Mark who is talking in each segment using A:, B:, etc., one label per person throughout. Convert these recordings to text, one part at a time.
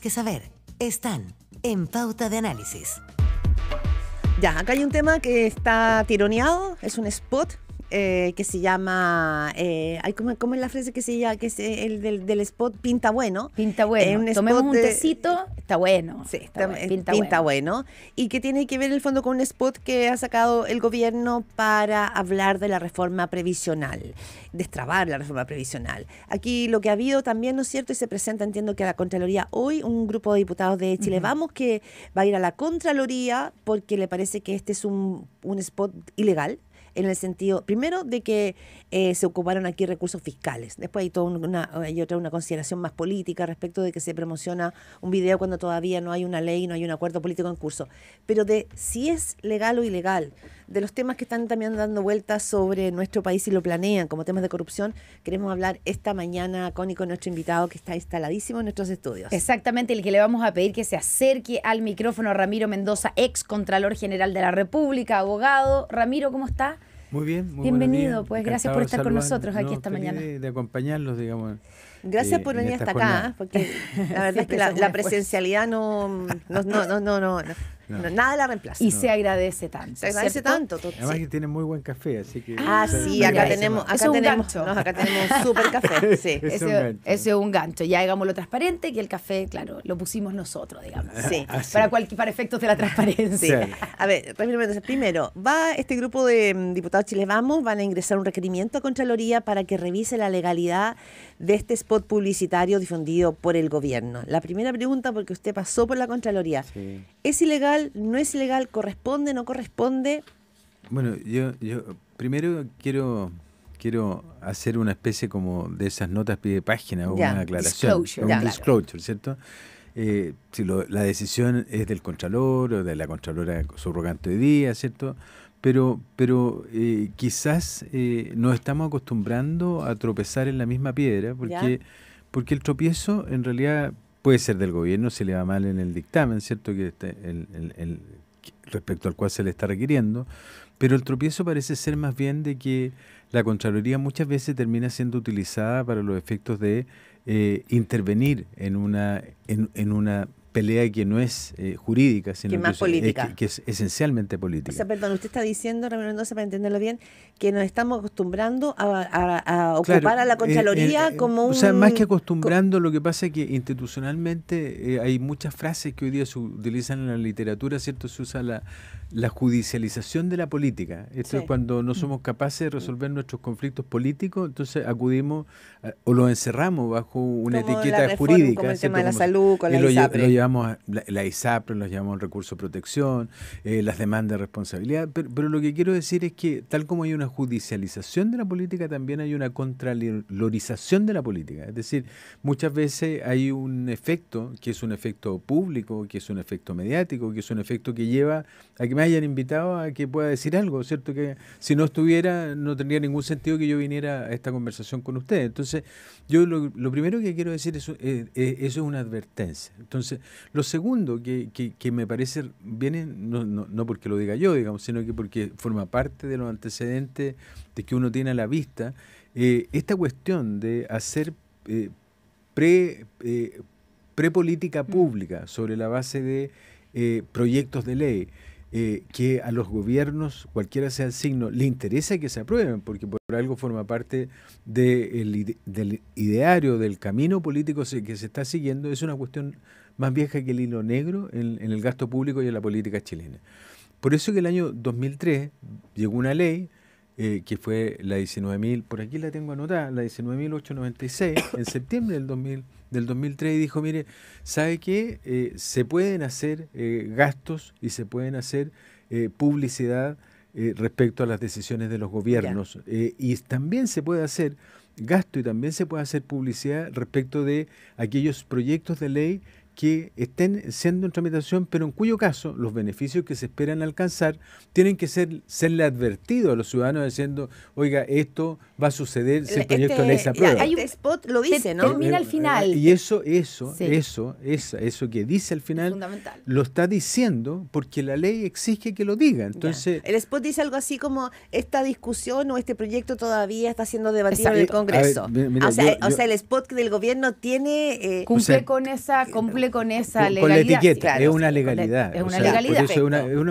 A: que saber están en Pauta de Análisis. Ya, acá hay un tema que está tironeado, es un spot eh, que se llama, eh, ¿cómo, es la frase que se llama? Que es eh, el del, spot Pinta Bueno. Pinta Bueno. Eh, Tomemos un tecito, está bueno. Sí, está, pinta, bueno. Y que tiene que ver en el fondo con un spot que ha sacado el gobierno para hablar de la reforma previsional, destrabar la reforma previsional. Aquí lo que ha habido también, ¿no es cierto? Y se presenta, entiendo que a la Contraloría hoy, un grupo de diputados de Chile Vamos que va a ir a la Contraloría porque le parece que este es un, un spot ilegal en el sentido, primero, de que eh, se ocuparon aquí recursos fiscales. Después hay, una, otra una consideración más política respecto de que se promociona un video cuando todavía no hay una ley, no hay un acuerdo político en curso. Pero de si es legal o ilegal, de los temas que están también dando vueltas sobre nuestro país y lo planean como temas de corrupción,
B: queremos hablar esta mañana con y con nuestro invitado que está instaladísimo en nuestros estudios. Exactamente, el que le vamos a pedir que se acerque al micrófono Ramiro Mendoza, ex Contralor General de la República, abogado. Ramiro, ¿cómo está?
C: Muy bien, muy Bienvenido, pues gracias por estar con nosotros aquí esta mañana. De, acompañarlos, digamos. Gracias eh, por venir hasta acá,
B: porque la verdad es que la,
A: presencialidad no, no, no, no, no nada la reemplaza. Y se agradece tanto.
B: Se agradece tanto. Además que
C: tiene muy buen café, así que... Ah, sí, acá tenemos,
B: acá, es tenemos, acá tenemos un super café. Sí. ese, es un gancho. Ya hagámoslo transparente, que el café, claro, lo pusimos nosotros, digamos. Sí. Para, para efectos de la transparencia. A ver,
A: primero, va este grupo de mm, diputados chiles Vamos, van a ingresar un requerimiento a Contraloría para que revise la legalidad de este spot publicitario difundido por el gobierno. La primera pregunta, porque usted pasó por la Contraloría. Sí. ¿Es ilegal? ¿No es ilegal? ¿Corresponde? ¿No corresponde?
C: Bueno, yo, yo primero quiero quiero hacer una especie como de esas notas pie de página o una aclaración. un disclosure, ¿cierto? Eh, si la decisión es del Contralor o de la Contralora subrogante de día, ¿cierto? Pero, pero eh, quizás eh, nos estamos acostumbrando a tropezar en la misma piedra, porque, porque el tropiezo en realidad puede ser del gobierno se le va mal en el dictamen, ¿cierto? Que este, el, respecto al cual se le está requiriendo, pero el tropiezo parece ser más bien de que la Contraloría muchas veces termina siendo utilizada para los efectos de eh, intervenir en una, en una pelea que no es eh, jurídica, sino que, Es, esencialmente política.
A: perdón, usted está diciendo, sé para entenderlo bien, que nos estamos acostumbrando a, ocupar a la eh, Contraloría eh, como un... O sea, más que
C: acostumbrando, lo que pasa es que institucionalmente hay muchas frases que hoy día se utilizan en la literatura, ¿cierto? Se usa la, judicialización de la política. Esto es cuando no mm. somos capaces de resolver nuestros conflictos políticos, entonces acudimos o lo encerramos bajo una etiqueta jurídica. Como el tema de la salud, con la llevamos, la, ISAP, ISAPRE los llamamos recurso de protección, eh, las demandas de responsabilidad, pero, lo que quiero decir es que tal como hay una judicialización de la política, también hay una contralorización de la política. Es decir, muchas veces hay un efecto que es un efecto público, que es un efecto mediático, que es un efecto que lleva a que me hayan invitado a que pueda decir algo, ¿cierto? Que si no estuviera, no tendría ningún sentido que yo viniera a esta conversación con ustedes. Entonces, yo lo, primero que quiero decir es, eh, eh, eso es una advertencia. Entonces, lo segundo que, me parece viene, no, no, porque lo diga yo, digamos, sino que porque forma parte de los antecedentes de que uno tiene a la vista, eh, esta cuestión de hacer eh, pre, política eh, prepolítica mm. pública sobre la base de eh, proyectos de ley. que a los gobiernos, cualquiera sea el signo, le interesa que se aprueben, porque por algo forma parte del ideario, del camino político que se está siguiendo, es una cuestión más vieja que el hilo negro en, el gasto público y en la política chilena. Por eso que el año 2003 llegó una ley eh, que fue la 19.000, por aquí la tengo anotada, la 19.896, en septiembre del, 2000, del 2003, dijo, mire, ¿sabe qué? Eh, se pueden hacer eh, gastos y se pueden hacer publicidad respecto a las decisiones de los gobiernos. y también se puede hacer gasto y también se puede hacer publicidad respecto de aquellos proyectos de ley que estén siendo en tramitación, pero en cuyo caso los beneficios que se esperan alcanzar tienen que ser serle advertido a los ciudadanos diciendo, oiga, esto va a suceder si el este proyecto de ley se aprueba. Hay un
A: spot, lo dice, ¿no? Termina al eh, final. Y
C: eso, eso, eso, eso, eso que dice al final, lo está diciendo porque la ley exige que lo diga. Entonces,
A: el spot dice algo así como
C: esta discusión o este proyecto todavía está siendo debatido en el Congreso. o, eh, sea, el
B: spot del gobierno tiene eh, cumple con esa cumple con esa legalidad. etiqueta, es una legalidad. Es una es, una,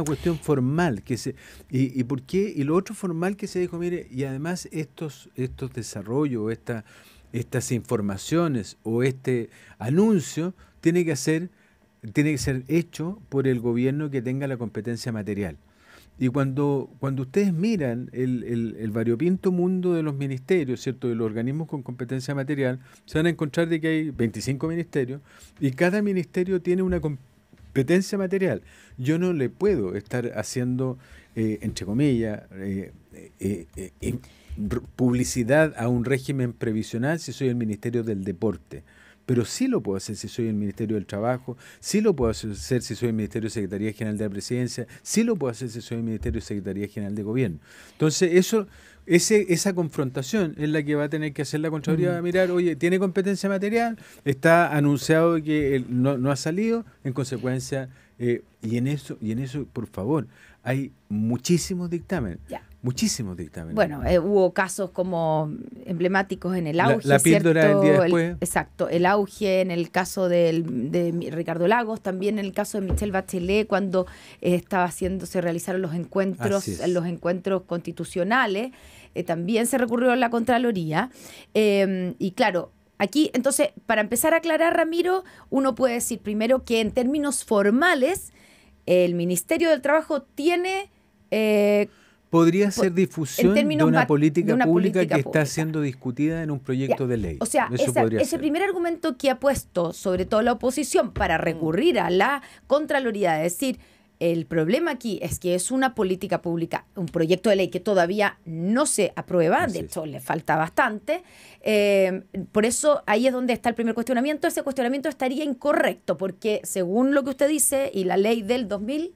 C: cuestión formal. que se, y, y, por qué? Y lo otro formal que se dijo, mire, y además estos, estos desarrollos, esta, estas informaciones o este anuncio tiene que hacer tiene que ser hecho por el gobierno que tenga la competencia material. Y cuando, cuando ustedes miran el, el, variopinto mundo de los ministerios, ¿cierto? de los organismos con competencia material, se van a encontrar de que hay 25 ministerios y cada ministerio tiene una competencia material. Yo no le puedo estar haciendo, eh, entre comillas, eh, eh, eh, publicidad a un régimen previsional si soy el Ministerio del Deporte pero sí lo puedo hacer si soy el Ministerio del Trabajo, sí lo puedo hacer si soy el Ministerio de Secretaría General de la Presidencia, sí lo puedo hacer si soy el Ministerio de Secretaría General de Gobierno. Entonces, eso, ese, esa confrontación es la que va a tener que hacer la Contraloría, va a mm. mirar, oye, ¿tiene competencia material? Está anunciado que no, ha salido, en consecuencia, eh, y en eso, y en eso, por favor, hay muchísimos dictámenes. Muchísimos dictámenes. Bueno, eh,
B: hubo casos como emblemáticos en el auge. La, píldora del día después. exacto, el auge en el caso de Ricardo Lagos, también en el caso de Michelle Bachelet, cuando eh, estaba haciendo, se realizaron los encuentros, los encuentros constitucionales, eh, también se recurrió a la Contraloría. Em, y claro, aquí, entonces, para empezar a aclarar, Ramiro, uno puede decir primero que en términos formales, el Ministerio del Trabajo tiene
C: podría ser difusión de una, política, pública que está siendo discutida en un proyecto de ley. O sea, ese
B: primer argumento que ha puesto, sobre todo la oposición, para mm. recurrir a la Contraloría, es decir, el problema aquí es que es una política pública, un proyecto de ley que todavía no se aprueba, de hecho le falta bastante. Eh, por eso ahí es donde está el primer cuestionamiento. Ese cuestionamiento estaría incorrecto porque según lo que usted dice y la ley del 2000...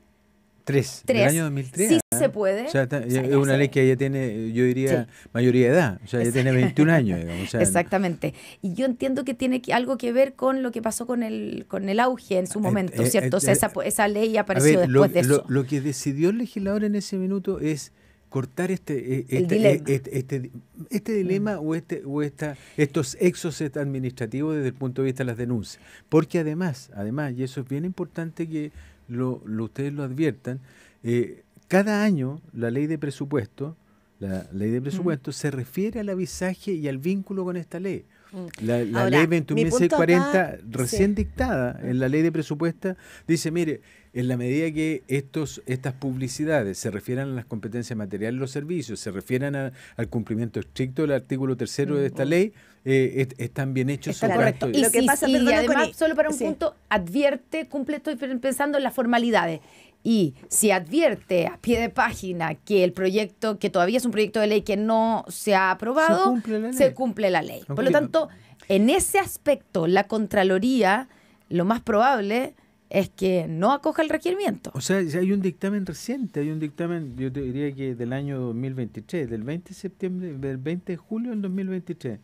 C: Tres, Tres. año 2013. Sí, ¿ah? se puede. es una ley que ya tiene, yo diría, mayoría de edad. O sea, ya tiene 21 años. Digamos.
B: Exactamente. Y yo entiendo que tiene algo que ver con lo que pasó con el, con el auge
C: en su eh, momento, eh, ¿cierto? o sea, eh, esa, esa ley apareció después de eso. Lo, que decidió el legislador en ese minuto es cortar este este, dilema. Este, este, este mm. dilema o este estos exos administrativos desde el punto de vista de las denuncias porque además además y eso es bien importante que lo, lo ustedes lo adviertan, eh, cada año la ley de presupuesto, la ley de presupuesto se refiere al avisaje y al vínculo con esta ley. Mm. La, ley 21.640 recién dictada en la ley de presupuesto, dice, mire, en la medida que estos, estas publicidades se refieran a las competencias materiales de los servicios, se refieran al cumplimiento estricto del artículo tercero de esta mm. ley, eh, están bien hechos. Está correcto. Y, lo que pasa, además, solo para un
B: punto, advierte, cumple, estoy pensando en las formalidades y si advierte a pie de página que el proyecto, que todavía es un proyecto de ley que no se ha aprobado, se cumple la ley. Por lo tanto, en ese aspecto, la Contraloría, lo más probable es que no acoja el requerimiento.
C: O sea, hay un dictamen reciente, hay un dictamen, yo te diría que del año 2023, del 20 de septiembre, del 20 de julio del 2023,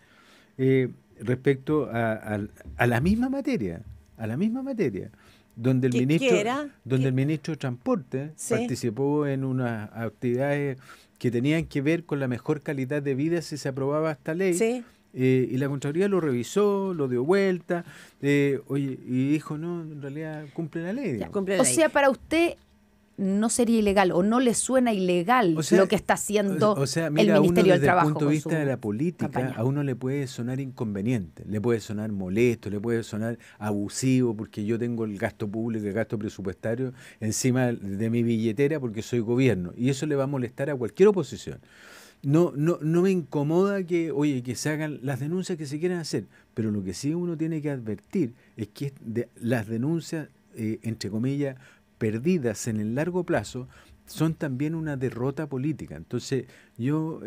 C: eh, respecto a la misma materia, a la misma materia donde el ministro donde el ministro de transporte participó en unas actividades que tenían que ver con la mejor calidad de vida si se aprobaba esta ley eh, y la Contraloría lo revisó, lo dio vuelta, eh, y dijo, no, en realidad cumple la ley. o sea,
B: para usted no sería ilegal o no le suena ilegal lo que está haciendo el Ministerio del Trabajo. Desde el punto de vista de
C: la política, a uno le puede sonar inconveniente, le puede sonar molesto, le puede sonar abusivo, porque yo tengo el gasto público, el gasto presupuestario encima de mi billetera porque soy gobierno. Y eso le va a molestar a cualquier oposición. No, no, no me incomoda que, oye, que se hagan las denuncias que se quieran hacer, pero lo que sí uno tiene que advertir es que las denuncias, eh, entre comillas, perdidas en el largo plazo son también una derrota política. Entonces, yo,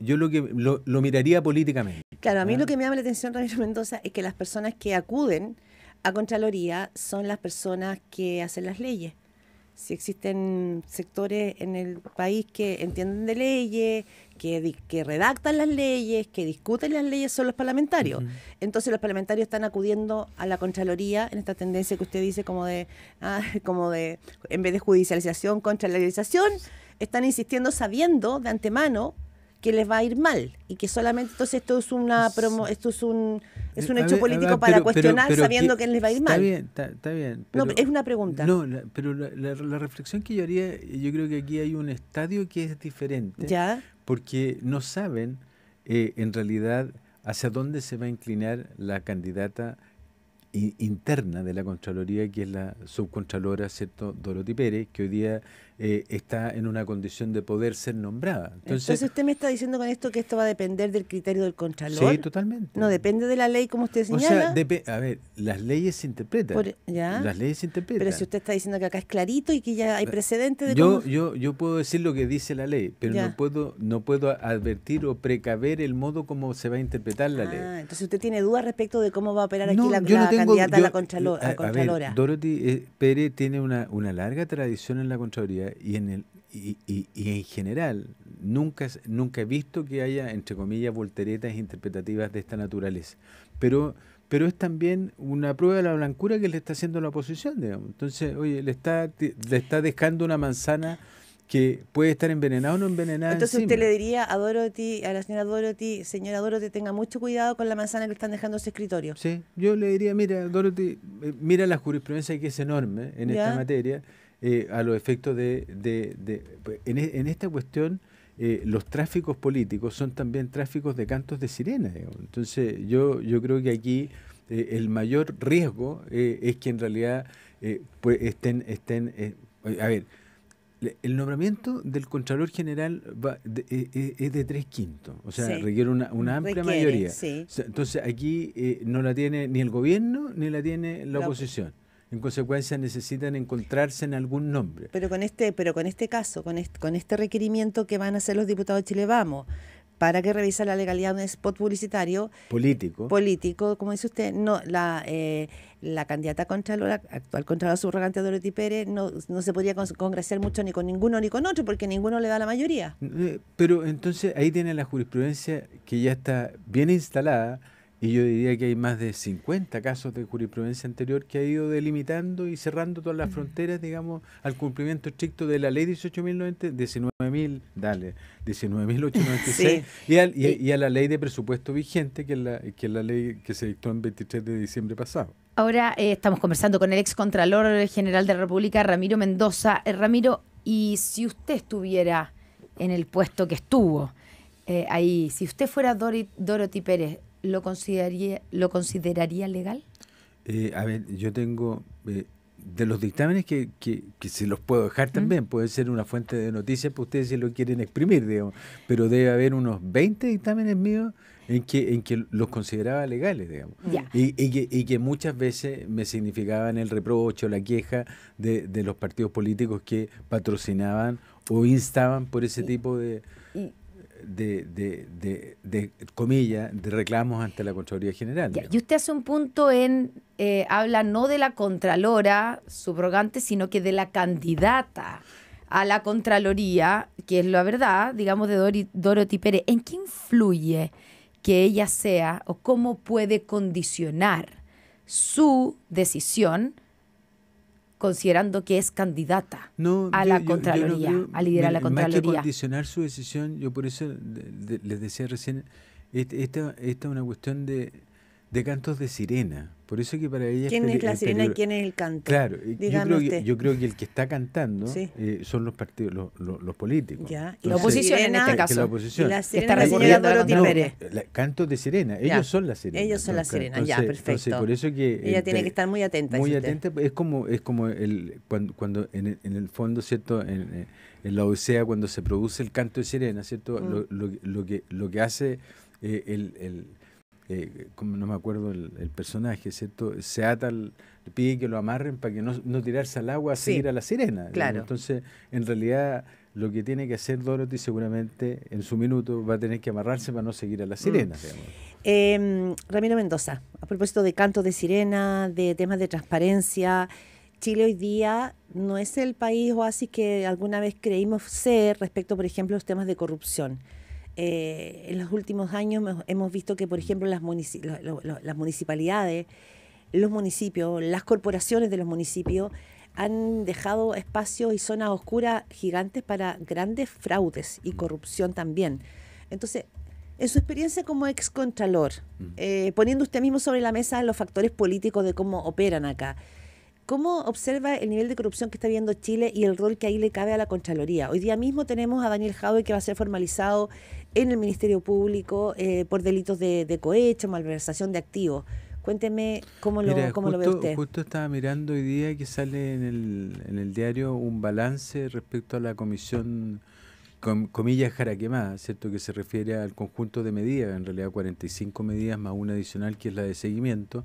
C: yo, lo que lo, miraría políticamente.
A: Claro, a mí lo que me llama la atención, Ramiro Mendoza, es que las personas que acuden a Contraloría son las personas que hacen las leyes si existen sectores en el país que entienden de leyes, que, que redactan las leyes, que discuten las leyes, son los parlamentarios. Entonces los parlamentarios están acudiendo a la Contraloría en esta tendencia que usted dice como de, ah, como de en vez de judicialización, contralorización, están insistiendo sabiendo de antemano que les va a ir mal y que solamente entonces esto es una esto es un un hecho político para cuestionar sabiendo que, les va a ir mal. Está bien, está, bien. no, es una pregunta. No,
C: pero la, reflexión que yo haría, yo creo que aquí hay un estadio que es diferente. Ya. Porque no saben eh, en realidad hacia dónde se va a inclinar la candidata interna de la Contraloría, que es la subcontralora, ¿cierto? Dorothy Pérez, que hoy día eh, está en una condición de poder ser nombrada. Entonces,
A: usted me está diciendo con esto que esto va a depender del criterio del contralor. Sí, totalmente. No, depende de la ley como usted señala. O
C: sea, a ver, las leyes se interpretan. Las leyes se interpretan. Pero si usted
A: está diciendo que acá es clarito y que ya hay eh, precedentes de yo,
C: yo, yo puedo decir lo que dice la ley, pero no puedo, no puedo advertir o precaver el modo como se va a interpretar la ah, ley.
A: Entonces usted tiene dudas respecto de cómo va a operar aquí la, candidata a la eh, contralora.
C: Dorothy Pérez tiene una, una larga tradición en la Contraloría y, en el, y, y, en general, nunca, nunca he visto que haya, entre comillas, volteretas interpretativas de esta naturaleza. Pero, pero es también una prueba de la blancura que le está haciendo la oposición, digamos. Entonces, oye, le está, le está dejando una manzana que puede estar envenenado o no envenenada. Entonces usted le
A: diría a Dorothy, a la señora Dorothy, señora Dorothy, tenga mucho cuidado con la manzana que están dejando su escritorio.
C: Sí, yo le diría, mira, Dorothy, eh, mira la jurisprudencia que es enorme en esta materia. Eh, a los efectos de... Pues, e, en, esta cuestión, eh, los tráficos políticos son también tráficos de cantos de sirena. Entonces, yo, yo creo que aquí eh, el mayor riesgo es que en realidad pues, estén... estén a ver, el nombramiento del Contralor General va es, de tres quintos, o sea, requiere una, amplia mayoría. entonces aquí no la tiene ni el gobierno ni la tiene la, oposición en consecuencia necesitan encontrarse en algún nombre.
A: Pero con este, pero con este caso, con este, requerimiento que van a hacer los diputados de Chile Vamos, para que revisa la legalidad de un spot publicitario político político como dice usted no la eh, la candidata contra la actual subrogante Dorothy Pérez no, no se podría congresar mucho ni con ninguno ni con otro porque ninguno le da la mayoría
C: eh, pero entonces ahí tiene la jurisprudencia que ya está bien instalada y yo diría que hay más de 50 casos de jurisprudencia anterior que ha ido delimitando y cerrando todas las mm. fronteras, digamos, al cumplimiento estricto de la ley 18.090, 19.000, dale, 19.896 y, al, y, y, a la ley de presupuesto vigente, que es la, que la ley que se dictó el 23 de diciembre pasado.
B: Ahora eh, estamos conversando con el ex Contralor General de la República, Ramiro Mendoza. Eh, Ramiro, y si usted estuviera en el puesto que estuvo eh, ahí, si usted fuera Dorothy Pérez, ¿lo consideraría, lo consideraría legal?
C: Eh, a ver, yo tengo, eh, de los dictámenes que, se los puedo dejar también, puede ser una fuente de noticias para pues ustedes si lo quieren exprimir, digamos, pero debe haber unos 20 dictámenes míos en que, en que los consideraba legales, digamos. Y, que, muchas veces me significaban el reproche o la queja de, los partidos políticos que patrocinaban o instaban por ese tipo de de, comillas, de reclamos ante la Contraloría General. y
B: usted hace un punto en, eh, habla no de la Contralora subrogante, sino que de la candidata a la Contraloría, que es la verdad, digamos, de Dorothy Pérez. ¿En qué influye que ella sea o cómo puede condicionar su decisión? considerando que es candidata a la Contraloría, a liderar la Contraloría. Más que
C: condicionar su decisión, yo por eso les decía recién, esta, esta es una cuestión de, de cantos de sirena. Por eso que para ella... ¿Quién es, la sirena y quién es el cantante? Claro, yo creo, que, el que está cantando eh, son los partidos, los, los, políticos. la oposición en este caso. La oposición. está recorriendo a Dorothy Pérez. cantos de sirena, ellos son la sirena. Ellos son la sirena, ya, perfecto. por eso que... Ella eh, tiene que estar muy atenta. Muy atenta, es como, es como el, cuando, cuando en, el, fondo, ¿cierto? Eh, en, la Odisea, cuando se produce el canto de sirena, ¿cierto? Mm. Lo, lo, lo, que, lo que hace el, el eh, como no me acuerdo el, personaje, ¿cierto? Se ata, le pide que lo amarren para que no, tirarse al agua, a seguir a la sirena. Entonces, en realidad, lo que tiene que hacer Dorothy seguramente en su minuto va a tener que amarrarse para no seguir a la sirena. Mm.
A: Em, Ramiro Mendoza, a propósito de canto de sirena, de temas de transparencia, Chile hoy día no es el país o así que alguna vez creímos ser respecto, por ejemplo, a los temas de corrupción. Eh, en los últimos años hemos visto que, por ejemplo, las, municipalidades, los municipios, las corporaciones de los municipios han dejado espacios y zonas oscuras gigantes para grandes fraudes y mm. corrupción también. Entonces, en su experiencia como ex contralor, mm. eh, poniendo usted mismo sobre la mesa los factores políticos de cómo operan acá, ¿Cómo observa el nivel de corrupción que está viendo Chile y el rol que ahí le cabe a la Contraloría? Hoy día mismo tenemos a Daniel Jaue que va a ser formalizado en el Ministerio Público eh, por delitos de, de, cohecho, malversación de activos. Cuénteme cómo lo, ve usted.
C: Justo estaba mirando hoy día que sale en el, diario un balance respecto a la comisión, comillas, jaraquemada, ¿cierto? Que se refiere al conjunto de medidas, en realidad 45 medidas más una adicional que es la de seguimiento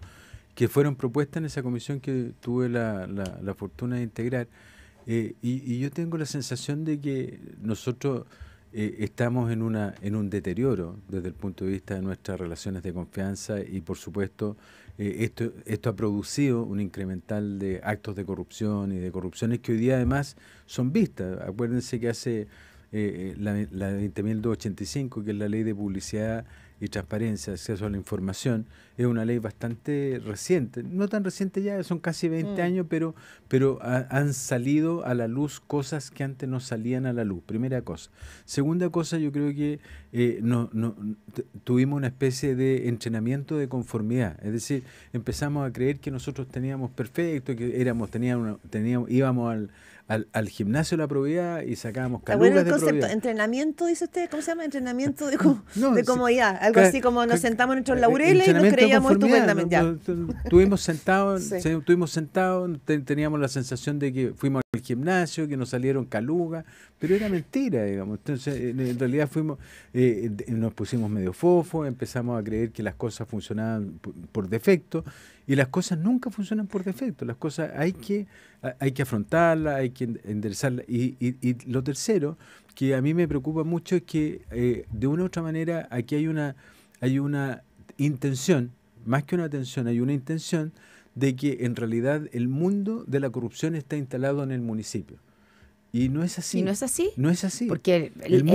C: que fueron propuestas en esa comisión que tuve la, la, fortuna de integrar. Eh, y, yo tengo la sensación de que nosotros eh, estamos en, una, en un deterioro desde el punto de vista de nuestras relaciones de confianza y por supuesto eh, esto, esto ha producido un incremental de actos de corrupción y de corrupciones que hoy día además son vistas. Acuérdense que hace la, la 20.285, que es la ley de publicidad y transparencia, acceso a la información, es una ley bastante reciente, no tan reciente ya, son casi 20 mm. años, pero, pero han salido a la luz cosas que antes no salían a la luz, primera cosa. Segunda cosa, yo creo que eh, no, tuvimos una especie de entrenamiento de conformidad, es decir, empezamos a creer que nosotros teníamos perfecto, que éramos, teníamos íbamos al al, al gimnasio la probidad y sacábamos calugas bueno, el concepto,
A: entrenamiento, dice usted, ¿cómo se llama? Entrenamiento de, comodidad. Algo así como nos sentamos en nuestros eh, laureles y nos creíamos estupendamente.
C: Estuvimos sentados, sentados, teníamos la sensación de que fuimos al gimnasio, que nos salieron calugas, pero era mentira, digamos. Entonces, en realidad fuimos, eh, nos pusimos medio fofo, empezamos a creer que las cosas funcionaban por defecto y las cosas nunca funcionan por defecto, las cosas hay que, hay que afrontarlas, hay que enderezarlas. Y, lo tercero, que a mí me preocupa mucho, es que eh, de una u otra manera aquí hay una, hay una intención, más que una atención, hay una intención de que en realidad el mundo de la corrupción está instalado en el municipio. Y no es así. Y no es así. No es así. Porque el,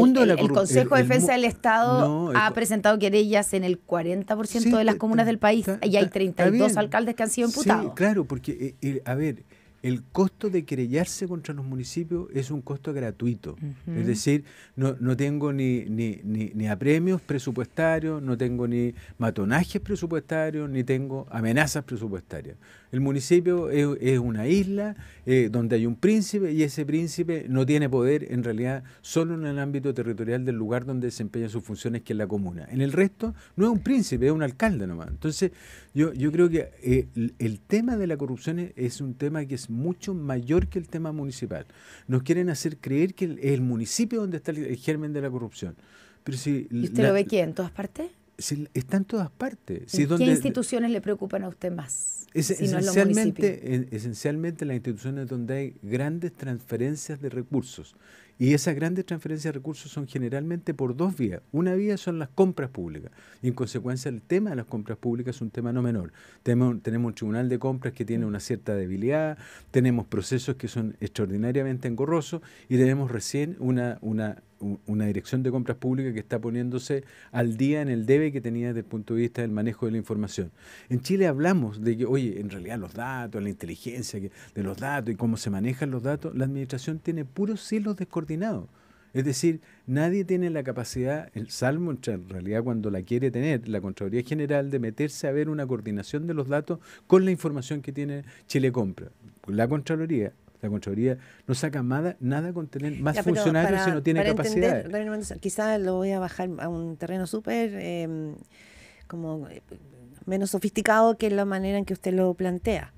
C: Consejo de Defensa del
B: Estado ha presentado querellas en el 40% de las comunas del país y hay 32 alcaldes que han sido imputados. Sí,
C: claro, porque, eh, eh, a ver, el costo de querellarse contra los municipios es un costo gratuito. Es decir, no, tengo ni, ni, apremios presupuestarios, no tengo ni matonajes presupuestarios, ni tengo amenazas presupuestarias. El municipio es, una isla eh, donde hay un príncipe y ese príncipe no tiene poder en realidad solo en el ámbito territorial del lugar donde desempeña sus funciones, que es la comuna. En el resto no es un príncipe, es un alcalde nomás. Entonces, yo, creo que eh, el, tema de la corrupción es, un tema que es mucho mayor que el tema municipal. Nos quieren hacer creer que el, el municipio donde está el, germen de la corrupción. Pero si ¿Y usted lo ve
B: quién? ¿En todas partes?
C: Si, está en todas partes. ¿Qué instituciones
B: le preocupan a usted más? esencialmente,
C: esencialmente las instituciones donde hay grandes transferencias de recursos y esas grandes transferencias de recursos son generalmente por dos vías. Una vía son las compras públicas. Y en consecuencia el tema de las compras públicas es un tema no menor. Tenemos, tenemos un tribunal de compras que tiene una cierta debilidad, tenemos procesos que son extraordinariamente engorrosos y tenemos recién una, una una dirección de compras públicas que está poniéndose al día en el debe que tenía desde el punto de vista del manejo de la información. En Chile hablamos de que, oye, en realidad los datos, la inteligencia de los datos y cómo se manejan los datos, la administración tiene puros cielos descoordinados. Es decir, nadie tiene la capacidad, el Salmo, en realidad cuando la quiere tener, la Contraloría General, de meterse a ver una coordinación de los datos con la información que tiene Chile Compra. La Contraloría, la Contraloría no saca nada, nada con tener más funcionarios si no tiene capacidad.
A: Quizás lo voy a bajar a un terreno súper em, como eh, menos sofisticado que la manera en que usted lo plantea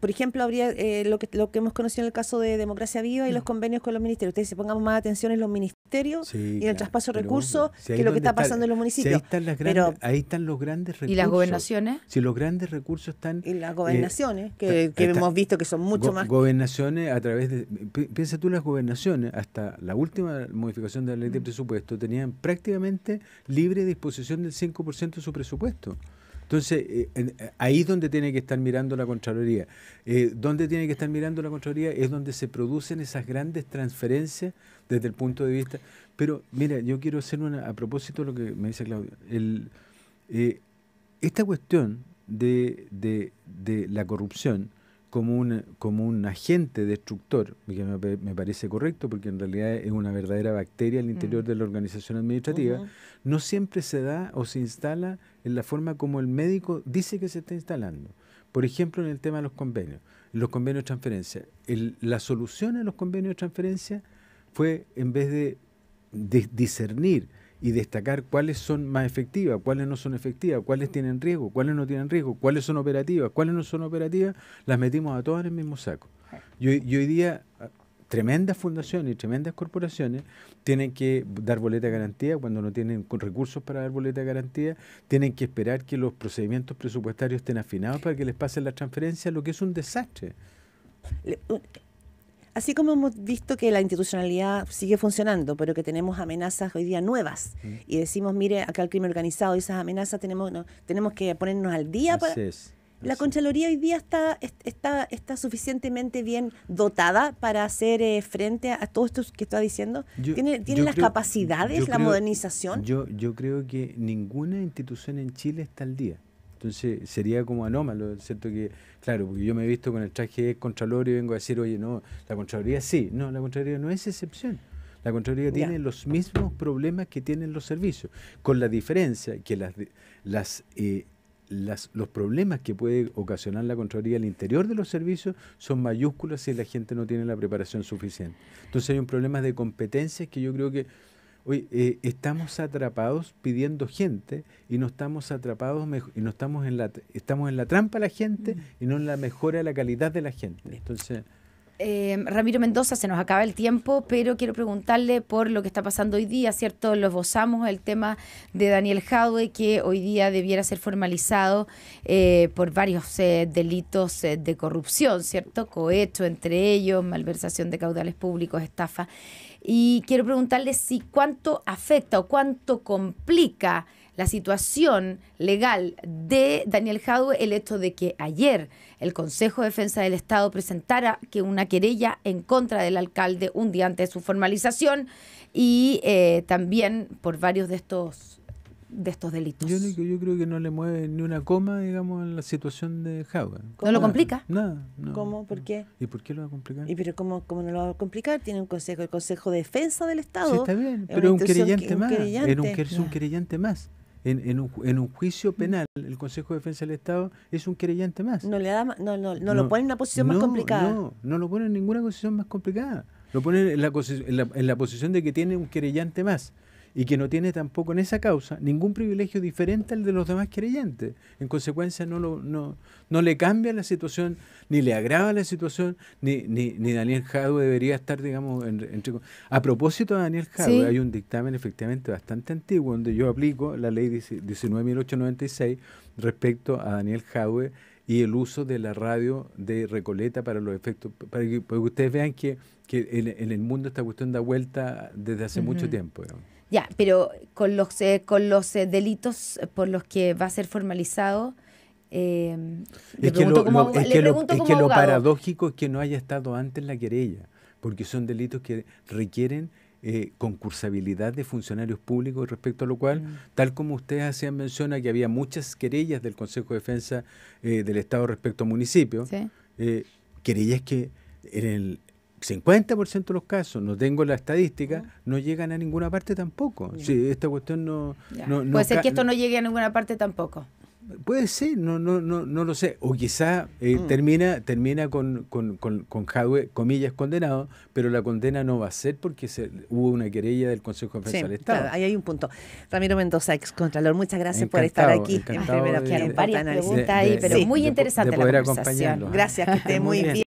A: por ejemplo, habría eh, lo, que, lo que hemos conocido en el caso de Democracia Viva y los mm. convenios con los ministerios. Ustedes se pongamos más atención en los ministerios y en el traspaso de recursos que lo que está pasando en los municipios.
C: ahí, están los grandes recursos. ¿Y las gobernaciones? Si los grandes recursos están... Y las eh, gobernaciones,
B: que, hemos
C: visto que son mucho más... Gobernaciones a través de... Piensa tú las gobernaciones, hasta la última modificación de la ley de mm. presupuesto, tenían prácticamente libre disposición del 5% de su presupuesto. Entonces, eh, eh, ahí es donde tiene que estar mirando la Contraloría. Eh, donde tiene que estar mirando la Contraloría es donde se producen esas grandes transferencias desde el punto de vista. Pero, mira, yo quiero hacer una. A propósito de lo que me dice Claudio, esta cuestión de la corrupción como un, agente destructor, que me, parece correcto porque en realidad es una verdadera bacteria al interior mm. de la organización administrativa, no siempre se da o se instala en la forma como el médico dice que se está instalando. Por ejemplo, en el tema de los convenios, los convenios de transferencia. la solución a los convenios de transferencia fue, en vez de discernir y destacar cuáles son más efectivas, cuáles no son efectivas, cuáles tienen riesgo, cuáles no tienen riesgo, cuáles son operativas, cuáles no son operativas, las metimos a todas en el mismo saco. Y hoy, día tremendas fundaciones y tremendas corporaciones tienen que dar boleta de garantía cuando no tienen recursos para dar boleta de garantía, tienen que esperar que los procedimientos presupuestarios estén afinados para que les pasen las transferencias, lo que es un desastre.
A: Así como hemos visto que la institucionalidad sigue funcionando, pero que tenemos amenazas hoy día nuevas y decimos, mire, acá el crimen organizado, esas amenazas tenemos, no, tenemos que ponernos al día. La Conchaloría hoy día está, está, está suficientemente bien dotada para hacer eh, frente a todo esto que está diciendo. ¿Tiene, las capacidades, la modernización?
C: Yo, yo creo que ninguna institución en Chile está al día. Entonces sería como anómalo, ¿cierto? Que, claro, porque yo me he visto con el traje de Contralor y vengo a decir, oye, no, la Contraloría sí. No, la Contraloría no es excepción. La Contraloría tiene los mismos problemas que tienen los servicios, con la diferencia que las, eh, las, los problemas que puede ocasionar la Contraloría al interior de los servicios son mayúsculas si la gente no tiene la preparación suficiente. Entonces hay un problema de competencias que yo creo que Oye, eh, estamos atrapados pidiendo gente y no estamos atrapados y no estamos en la estamos en la trampa la gente mm. y no en la mejora de la calidad de la gente. Entonces,
B: Em, Ramiro Mendoza, se nos acaba el tiempo, pero quiero preguntarle por lo que está pasando hoy día, ¿cierto? Lo esbozamos el tema de Daniel Jadwe, que hoy día debiera ser formalizado eh, por varios eh, delitos eh, de corrupción, ¿cierto? Cohecho, entre ellos, malversación de caudales públicos, estafa. Y quiero preguntarle si cuánto afecta o cuánto complica la situación legal de Daniel Jadwe el hecho de que ayer el Consejo de Defensa del Estado presentara que una querella en contra del alcalde un día antes de su formalización y eh, también por varios de estos de estos delitos. Yo,
C: creo que no le mueve ni una coma, digamos, la situación de ¿No lo complica? Nada. No,
A: ¿Cómo? ¿Por qué?
C: ¿Y por qué lo va a complicar? ¿Y pero
A: cómo, cómo no lo va a complicar? Tiene un consejo, el Consejo de Defensa del Estado. Sí, está bien, pero un querellante más. es un
C: querellante más en, un, en, un, juicio penal, el Consejo de Defensa del Estado es un querellante más. No, le da, no, no, lo pone en una posición más complicada. No, no lo pone en ninguna posición más complicada. Lo pone en la, la posición de que tiene un querellante más y que no tiene tampoco en esa causa ningún privilegio diferente al de los demás creyentes. En consecuencia, no, lo, no, no le cambia la situación, ni le agrava la situación, ni, ni, Daniel Jadwe debería estar, digamos, en, entre... A propósito de Daniel Jadwe, hay un dictamen efectivamente bastante antiguo donde yo aplico la ley 19.896 respecto a Daniel Jadwe y el uso de la radio de Recoleta para los efectos, para que, ustedes vean que, que en, el mundo esta cuestión da vuelta desde hace mucho tiempo.
B: Ya, pero con los, eh, con los eh, delitos por los que va a ser formalizado, em, es que lo, que lo, paradójico
C: es que no haya estado antes la querella, porque son delitos que requieren eh, concursabilidad de funcionarios públicos, respecto a lo cual, mm. tal como ustedes hacían mención que había muchas querellas del Consejo de Defensa del Estado respecto a municipios, querellas que en el, 50% de los casos, no tengo la estadística, no llegan a ninguna parte tampoco. esta cuestión no, Puede ser que esto no llegue
B: a ninguna parte tampoco.
C: Puede ser, no, no, no, no lo sé. O quizá eh, mm. termina, termina con, con, con, Jadwe, comillas, condenado, pero la condena no va a ser porque se, hubo una querella del Consejo de Defensa Estado. ahí
A: hay un punto. Ramiro Mendoza, ex contralor, muchas gracias por estar aquí.
C: primera, de, varias ahí, pero muy interesante la conversación. Gracias,
B: que esté muy bien.